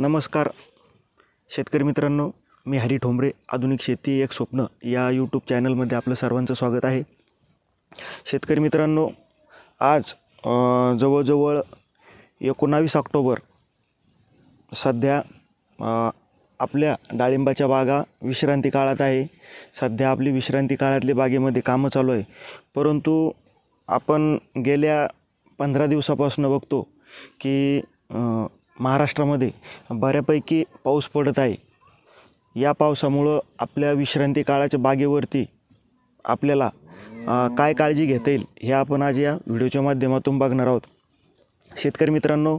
नमस्कार शेतकरी मित्रांनो मी हरी ठोंबरे आधुनिक शेती एक स्वप्न या यूट्यूब चॅनलमध्ये आपलं सर्वांचं स्वागत आहे शेतकरी मित्रांनो आज जवळजवळ एकोणावीस ऑक्टोबर सध्या आपल्या डाळिंबाच्या बागा विश्रांती काळात आहे सध्या आपली विश्रांती काळातली बागेमध्ये कामं चालू आहे परंतु आपण गेल्या पंधरा दिवसापासून बघतो की महाराष्ट्रामध्ये बऱ्यापैकी पाऊस पडत आहे या पावसामुळं आपल्या विश्रांती काळाच्या बागेवरती आपल्याला काय काळजी घेता येईल हे आपण आज या व्हिडिओच्या माध्यमातून बघणार आहोत शेतकरी मित्रांनो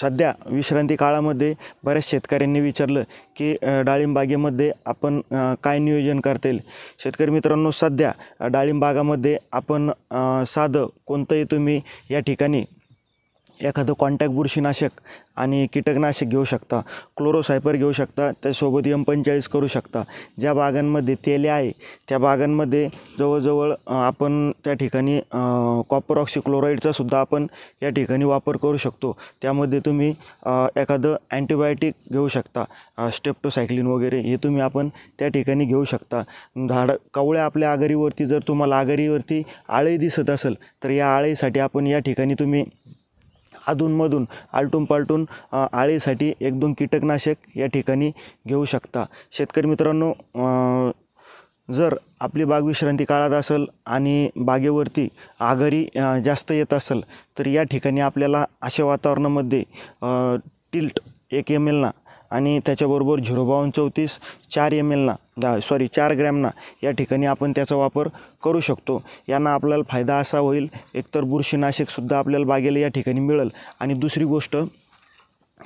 सध्या विश्रांती काळामध्ये बऱ्याच शेतकऱ्यांनी विचारलं की डाळिंबागेमध्ये आपण काय नियोजन करता येईल शेतकरी मित्रांनो सध्या डाळिंबागामध्ये आपण साधं कोणतंही तुम्ही या ठिकाणी एखादं कॉन्टॅक्ट बुरशीनाशक आणि कीटकनाशक घेऊ शकता क्लोरोसायपर घेऊ शकता त्यासोबत एम पंचेचाळीस करू शकता ज्या बागांमध्ये तेले आहे त्या बागांमध्ये जवळजवळ आपण त्या ठिकाणी कॉपर ऑक्सिक्लोराईडचासुद्धा आपण या ठिकाणी वापर करू शकतो त्यामध्ये तुम्ही एखादं अँटीबायोटिक घेऊ शकता स्टेप्टोसायक्लिन वगैरे हे तुम्ही आपण त्या ठिकाणी घेऊ शकता झाड कवळ्या आपल्या आगरीवरती जर तुम्हाला आगरीवरती आळी दिसत असेल तर या आळीसाठी आपण या ठिकाणी तुम्ही अधूनमधून आलटून पालटून आळीसाठी एक दोन कीटकनाशक या ठिकाणी घेऊ शकता शेतकरी मित्रांनो जर आपली बाग विश्रांती काळात असेल आणि बागेवरती आघारी जास्त येत असेल तर या ठिकाणी आपल्याला अशा वातावरणामध्ये टिल्ट एक एम एलना आणि त्याच्याबरोबर झिरो बावन्न चौतीस चार एम एलना दा सॉरी चार ग्रॅमना या ठिकाणी आपण त्याचा वापर करू शकतो यांना आपल्याला फायदा असा होईल एकतर बुरशीनाशकसुद्धा आपल्याला बागेला या ठिकाणी मिळेल आणि दुसरी गोष्ट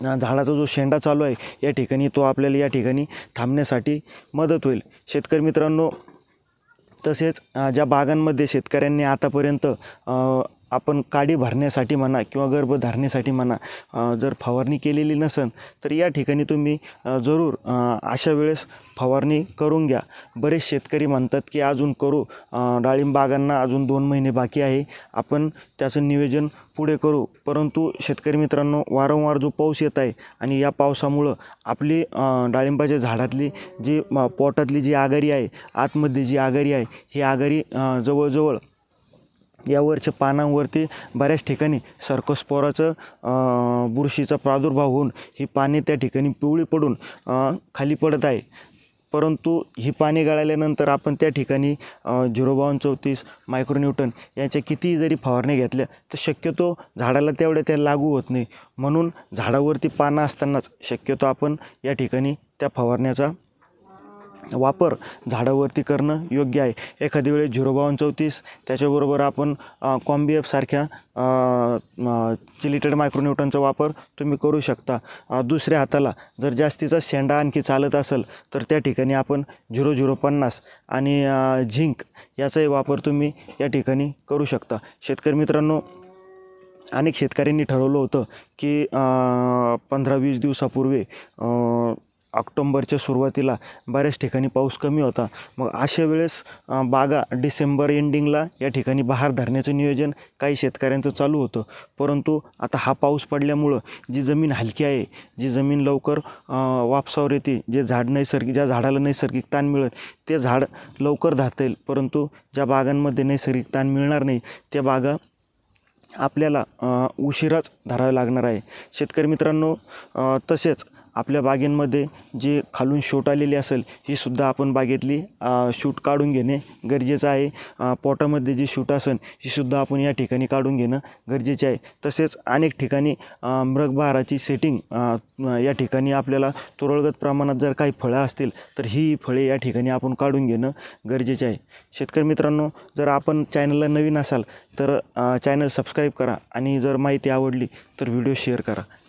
झाडाचा जो शेंडा चालू आहे या ठिकाणी तो आपल्याला या ठिकाणी थांबण्यासाठी मदत होईल शेतकरी मित्रांनो तसेच ज्या बागांमध्ये शेतकऱ्यांनी आतापर्यंत आपण काडी भरण्यासाठी म्हणा किंवा गर्भ म्हणा जर फवारणी केलेली नसेल तर या ठिकाणी तुम्ही जरूर अशा वेळेस फवारणी करून घ्या बरेच शेतकरी म्हणतात की अजून करू डाळिंबागांना अजून दोन महिने बाकी आहे आपण त्याचं नियोजन पुढे करू परंतु शेतकरी मित्रांनो वारंवार जो पाऊस येत आहे आणि या पावसामुळं आपली डाळिंबाच्या झाडातली जी पोटातली जी आघारी आहे आतमध्ये जी आघारी आहे ही आघारी जवळजवळ यावरच्या पानांवरती बऱ्याच ठिकाणी सर्कोस्पोराचं बुरशीचा प्रादुर्भाव होऊन ही पाने त्या ठिकाणी पिवळी पडून खाली पडत आहे परंतु ही पाने गळाल्यानंतर आपण त्या ठिकाणी झिरो बावन्न चौतीस मायक्रोन्यूटन यांच्या कितीही जरी फवारण्या घेतल्या तर शक्यतो झाडाला तेवढ्या त्या लागू होत नाही म्हणून झाडावरती पानं असतानाच शक्यतो आपण या ठिकाणी त्या फवारण्याचा वापर झाडावरती करणं योग्य आहे एखादी वेळेस झिरो बावन चौतीस त्याच्याबरोबर आपण कॉम्बिएफसारख्या चिलिटेड मायक्रोन्यूटनचा वापर तुम्ही करू शकता दुसऱ्या हाताला जर जास्तीचा शेंडा आणखी चालत असेल तर त्या ठिकाणी आपण झिरो झिरो पन्नास आणि झिंक याचाही वापर तुम्ही या ठिकाणी करू शकता शेतकरी मित्रांनो अनेक शेतकऱ्यांनी ठरवलं होतं की पंधरा वीस दिवसापूर्वी ऑक्टोंबरच्या सुरुवातीला बऱ्याच ठिकाणी पाऊस कमी होता मग अशा वेळेस बागा डिसेंबर एंडिंगला या ठिकाणी बाहेर धरण्याचं नियोजन काही शेतकऱ्यांचं चालू होतं परंतु आता हा पाऊस पडल्यामुळं जी जमीन हलकी आहे जी जमीन लवकर वापसावर येते जे झाड नैसर्गिक ज्या झाडाला नैसर्गिक ताण मिळेल ते झाड लवकर धातेल येईल परंतु ज्या बागांमध्ये नैसर्गिक ताण मिळणार नाही त्या बागा आपल्याला उशिराच धरावे लागणार आहे शेतकरी मित्रांनो तसेच आपल्या बागेमध्ये जे खालून शूट आलेली असेल ही सुद्धा आपण बागेतली शूट काढून घेणे गरजेचं आहे पोटामध्ये जी शूट असेल ही सुद्धा आपण या ठिकाणी काढून घेणं गरजेचे आहे तसेच अनेक ठिकाणी मृगबहाराची सेटिंग या ठिकाणी आपल्याला तुरळगत प्रमाणात जर काही फळं असतील तर ही फळे या ठिकाणी आपण काढून घेणं गरजेचे आहे शेतकरी मित्रांनो जर आपण चॅनलला नवीन असाल तर चॅनल सबस्क्राईब करा आणि जर माहिती आवडली तर व्हिडिओ शेअर करा